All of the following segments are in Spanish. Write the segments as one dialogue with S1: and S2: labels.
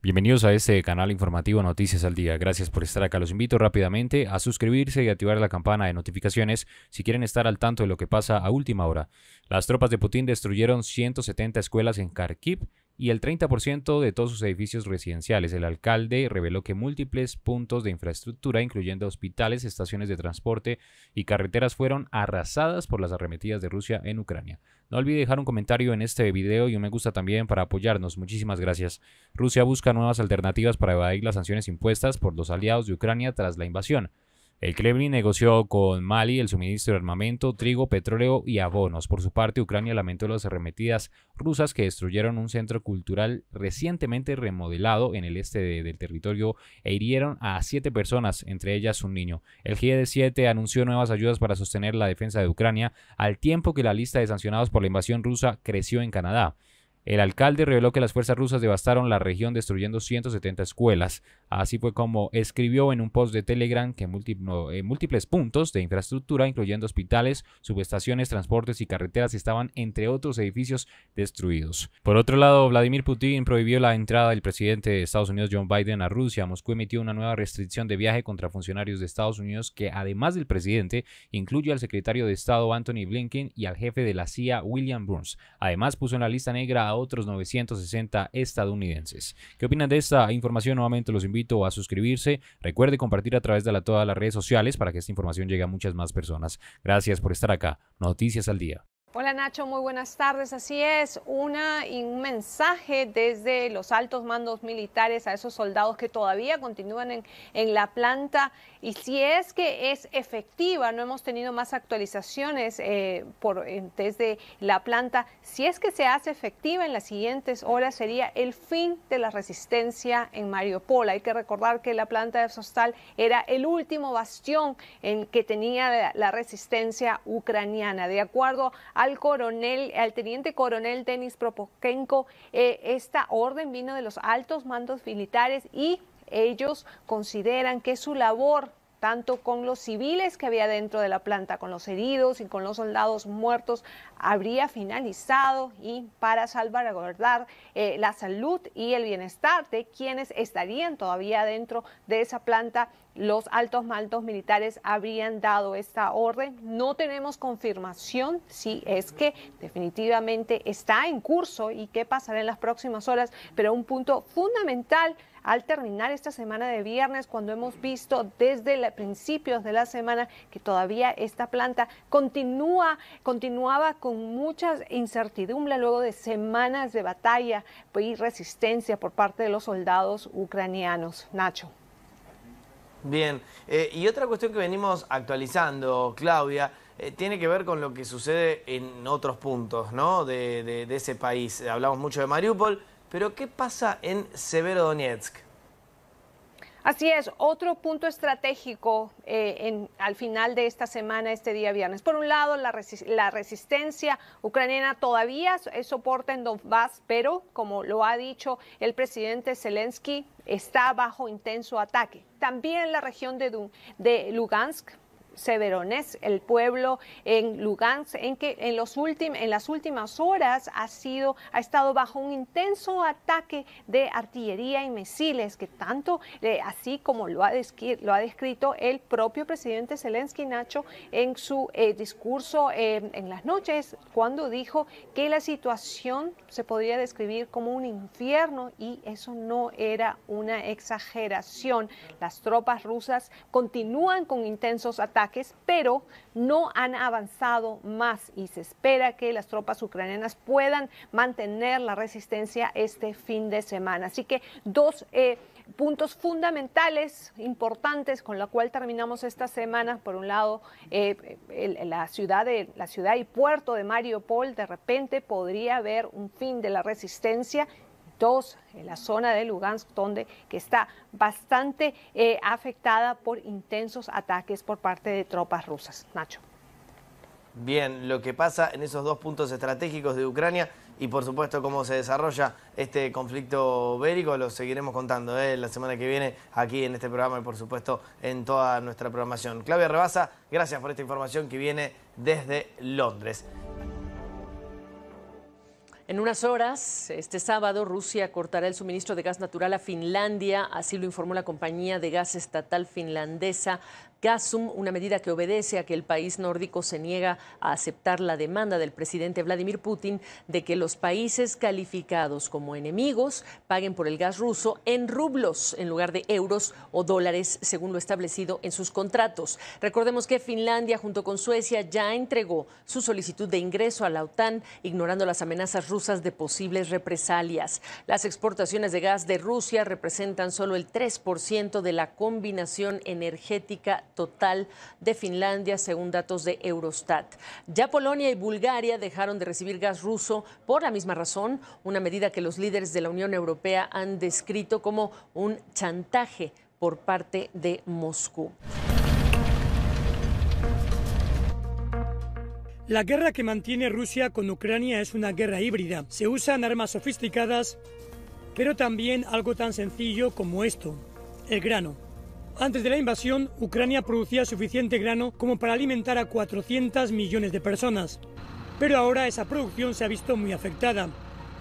S1: Bienvenidos a este canal informativo Noticias al Día. Gracias por estar acá. Los invito rápidamente a suscribirse y activar la campana de notificaciones si quieren estar al tanto de lo que pasa a última hora. Las tropas de Putin destruyeron 170 escuelas en Kharkiv y el 30% de todos sus edificios residenciales. El alcalde reveló que múltiples puntos de infraestructura, incluyendo hospitales, estaciones de transporte y carreteras, fueron arrasadas por las arremetidas de Rusia en Ucrania. No olvide dejar un comentario en este video y un me gusta también para apoyarnos. Muchísimas gracias. Rusia busca nuevas alternativas para evadir las sanciones impuestas por los aliados de Ucrania tras la invasión. El Kremlin negoció con Mali el suministro de armamento, trigo, petróleo y abonos. Por su parte, Ucrania lamentó las arremetidas rusas que destruyeron un centro cultural recientemente remodelado en el este del territorio e hirieron a siete personas, entre ellas un niño. El G7 anunció nuevas ayudas para sostener la defensa de Ucrania, al tiempo que la lista de sancionados por la invasión rusa creció en Canadá. El alcalde reveló que las fuerzas rusas devastaron la región destruyendo 170 escuelas. Así fue como escribió en un post de Telegram que eh, múltiples puntos de infraestructura, incluyendo hospitales, subestaciones, transportes y carreteras, estaban entre otros edificios destruidos. Por otro lado, Vladimir Putin prohibió la entrada del presidente de Estados Unidos John Biden a Rusia. Moscú emitió una nueva restricción de viaje contra funcionarios de Estados Unidos que, además del presidente, incluye al secretario de Estado Anthony Blinken y al jefe de la CIA William Burns. Además, puso en la lista negra a otros 960 estadounidenses. ¿Qué opinan de esta información? Nuevamente los invito invito a suscribirse. Recuerde compartir a través de todas las redes sociales para que esta información llegue a muchas más personas. Gracias por estar acá. Noticias al día.
S2: Hola Nacho, muy buenas tardes. Así es, una, un mensaje desde los altos mandos militares a esos soldados que todavía continúan en, en la planta y si es que es efectiva, no hemos tenido más actualizaciones eh, por, desde la planta, si es que se hace efectiva en las siguientes horas sería el fin de la resistencia en Mariupol. Hay que recordar que la planta de Sostal era el último bastión en que tenía la, resistencia ucraniana. De acuerdo al coronel, al teniente coronel Denis Propokenko, eh, esta orden vino de los altos mandos militares y ellos consideran que su labor tanto con los civiles que había dentro de la planta, con los heridos y con los soldados muertos, habría finalizado y para salvaguardar eh, la salud y el bienestar de quienes estarían todavía dentro de esa planta los altos maltos militares habrían dado esta orden. No tenemos confirmación si es que definitivamente está en curso y qué pasará en las próximas horas, pero un punto fundamental al terminar esta semana de viernes, cuando hemos visto desde principios de la semana que todavía esta planta continúa, continuaba con mucha incertidumbre luego de semanas de batalla y resistencia por parte de los soldados ucranianos. Nacho.
S3: Bien, eh, y otra cuestión que venimos actualizando, Claudia, eh, tiene que ver con lo que sucede en otros puntos ¿no? de, de, de ese país. Hablamos mucho de Mariupol, pero ¿qué pasa en Severodonetsk?
S2: Así es, otro punto estratégico eh, en, al final de esta semana, este día viernes. Por un lado, la, resistencia ucraniana todavía es eh, soporta en Donbass, pero como lo ha dicho el presidente Zelensky, está bajo intenso ataque. También en la región de, de Lugansk, Severones, el pueblo en Lugansk, en que en, los en las últimas horas ha, sido, ha estado bajo un intenso ataque de artillería y misiles, que tanto, eh, así como lo ha, lo ha descrito el propio presidente Zelensky Nacho en su eh, discurso eh, en las noches, cuando dijo que la situación se podría describir como un infierno y eso no era una exageración. Las tropas rusas continúan con intensos ataques pero no han avanzado más y se espera que las tropas ucranianas puedan mantener la resistencia este fin de semana. Así que dos eh, puntos fundamentales, importantes, con la cual terminamos esta semana. Por un lado, eh, la, ciudad de, la ciudad y puerto de Mariupol de repente podría haber un fin de la resistencia dos, en la zona de Lugansk, donde que está bastante eh, afectada por intensos ataques por parte de tropas rusas. Nacho.
S3: Bien, lo que pasa en esos dos puntos estratégicos de Ucrania y por supuesto cómo se desarrolla este conflicto bélico lo seguiremos contando eh, la semana que viene aquí en este programa y por supuesto en toda nuestra programación. Claudia Rebasa, gracias por esta información que viene desde Londres.
S4: En unas horas, este sábado, Rusia cortará el suministro de gas natural a Finlandia, así lo informó la compañía de gas estatal finlandesa Gasum, una medida que obedece a que el país nórdico se niega a aceptar la demanda del presidente Vladimir Putin de que los países calificados como enemigos paguen por el gas ruso en rublos en lugar de euros o dólares, según lo establecido en sus contratos. Recordemos que Finlandia, junto con Suecia, ya entregó su solicitud de ingreso a la OTAN, ignorando las amenazas rusas de posibles represalias. Las exportaciones de gas de Rusia representan solo el 3% de la combinación energética total de Finlandia, según datos de Eurostat. Ya Polonia y Bulgaria dejaron de recibir gas ruso por la misma razón, una medida que los líderes de la Unión Europea han descrito como un chantaje por parte de Moscú.
S3: La guerra que mantiene Rusia con Ucrania es una guerra híbrida. Se usan armas sofisticadas, pero también algo tan sencillo como esto, el grano. Antes de la invasión, Ucrania producía suficiente grano como para alimentar a 400 millones de personas. Pero ahora esa producción se ha visto muy afectada.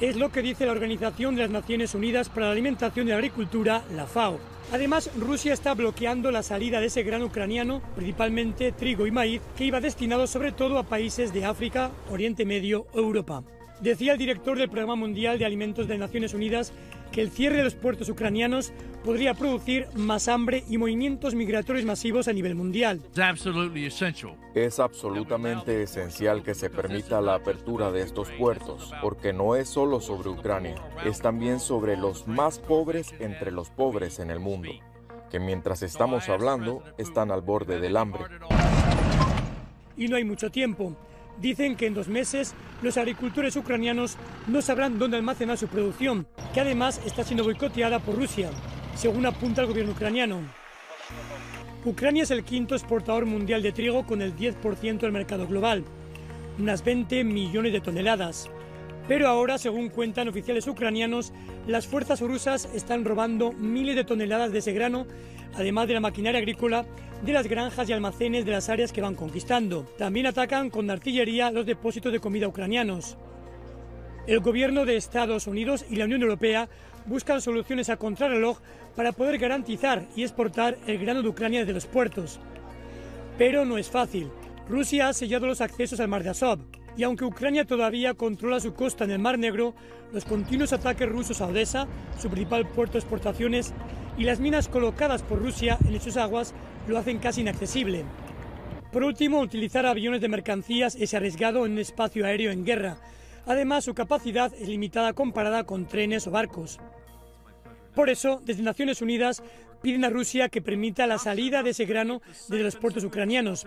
S3: Es lo que dice la Organización de las Naciones Unidas para la Alimentación y la Agricultura, la FAO. Además, Rusia está bloqueando la salida de ese grano ucraniano, principalmente trigo y maíz, que iba destinado sobre todo a países de África, Oriente Medio, Europa. Decía el director del Programa Mundial de Alimentos de Naciones Unidas que el cierre de los puertos ucranianos podría producir más hambre y movimientos migratorios masivos a nivel mundial.
S4: Es absolutamente esencial que se permita la apertura de estos puertos, porque no es solo sobre Ucrania, es también sobre los más pobres entre los pobres en el mundo, que mientras estamos hablando están al borde
S1: del hambre.
S3: Y no hay mucho tiempo dicen que en dos meses los agricultores ucranianos no sabrán dónde almacenar su producción, que además está siendo boicoteada por Rusia, según apunta el gobierno ucraniano. Ucrania es el quinto exportador mundial de trigo con el 10% del mercado global, unas 20 millones de toneladas. Pero ahora, según cuentan oficiales ucranianos, las fuerzas rusas están robando miles de toneladas de ese grano, además de la maquinaria agrícola, de las granjas y almacenes de las áreas que van conquistando. También atacan con artillería los depósitos de comida ucranianos. El gobierno de Estados Unidos y la Unión Europea buscan soluciones a contrarreloj para poder garantizar y exportar el grano de Ucrania desde los puertos. Pero no es fácil. Rusia ha sellado los accesos al mar de Azov y aunque Ucrania todavía controla su costa en el Mar Negro, los continuos ataques rusos a Odessa, su principal puerto de exportaciones, y las minas colocadas por Rusia en sus aguas lo hacen casi inaccesible. Por último, utilizar aviones de mercancías es arriesgado en un espacio aéreo en guerra. Además, su capacidad es limitada comparada con trenes o barcos. Por eso, desde Naciones Unidas piden a Rusia que permita la salida de ese grano desde los puertos ucranianos.